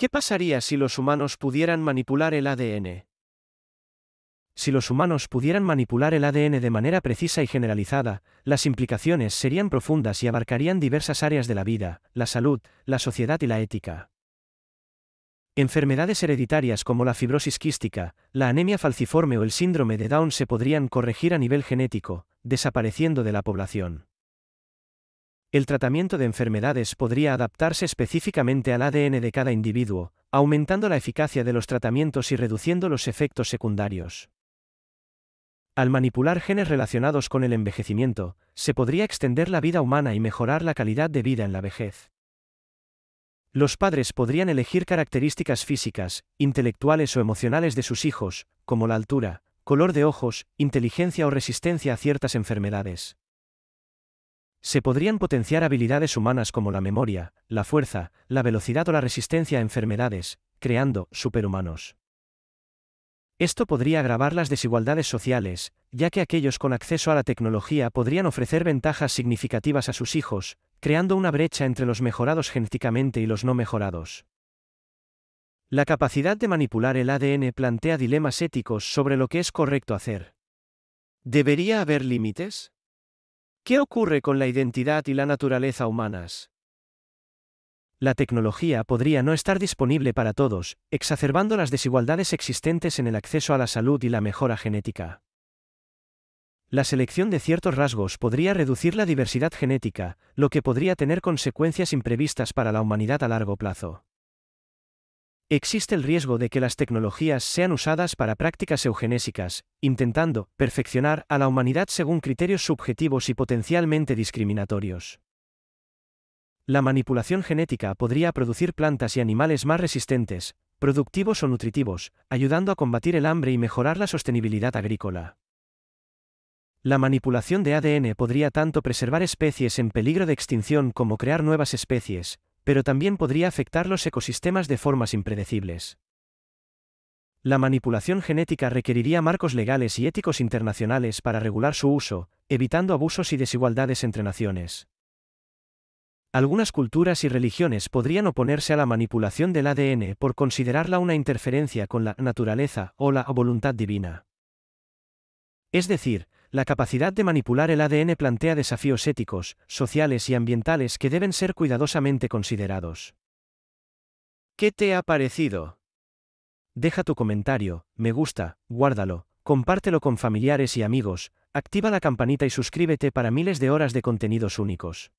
¿Qué pasaría si los humanos pudieran manipular el ADN? Si los humanos pudieran manipular el ADN de manera precisa y generalizada, las implicaciones serían profundas y abarcarían diversas áreas de la vida, la salud, la sociedad y la ética. Enfermedades hereditarias como la fibrosis quística, la anemia falciforme o el síndrome de Down se podrían corregir a nivel genético, desapareciendo de la población el tratamiento de enfermedades podría adaptarse específicamente al ADN de cada individuo, aumentando la eficacia de los tratamientos y reduciendo los efectos secundarios. Al manipular genes relacionados con el envejecimiento, se podría extender la vida humana y mejorar la calidad de vida en la vejez. Los padres podrían elegir características físicas, intelectuales o emocionales de sus hijos, como la altura, color de ojos, inteligencia o resistencia a ciertas enfermedades. Se podrían potenciar habilidades humanas como la memoria, la fuerza, la velocidad o la resistencia a enfermedades, creando superhumanos. Esto podría agravar las desigualdades sociales, ya que aquellos con acceso a la tecnología podrían ofrecer ventajas significativas a sus hijos, creando una brecha entre los mejorados genéticamente y los no mejorados. La capacidad de manipular el ADN plantea dilemas éticos sobre lo que es correcto hacer. ¿Debería haber límites? ¿Qué ocurre con la identidad y la naturaleza humanas? La tecnología podría no estar disponible para todos, exacerbando las desigualdades existentes en el acceso a la salud y la mejora genética. La selección de ciertos rasgos podría reducir la diversidad genética, lo que podría tener consecuencias imprevistas para la humanidad a largo plazo. Existe el riesgo de que las tecnologías sean usadas para prácticas eugenésicas, intentando perfeccionar a la humanidad según criterios subjetivos y potencialmente discriminatorios. La manipulación genética podría producir plantas y animales más resistentes, productivos o nutritivos, ayudando a combatir el hambre y mejorar la sostenibilidad agrícola. La manipulación de ADN podría tanto preservar especies en peligro de extinción como crear nuevas especies, pero también podría afectar los ecosistemas de formas impredecibles. La manipulación genética requeriría marcos legales y éticos internacionales para regular su uso, evitando abusos y desigualdades entre naciones. Algunas culturas y religiones podrían oponerse a la manipulación del ADN por considerarla una interferencia con la naturaleza o la voluntad divina. Es decir, la capacidad de manipular el ADN plantea desafíos éticos, sociales y ambientales que deben ser cuidadosamente considerados. ¿Qué te ha parecido? Deja tu comentario, me gusta, guárdalo, compártelo con familiares y amigos, activa la campanita y suscríbete para miles de horas de contenidos únicos.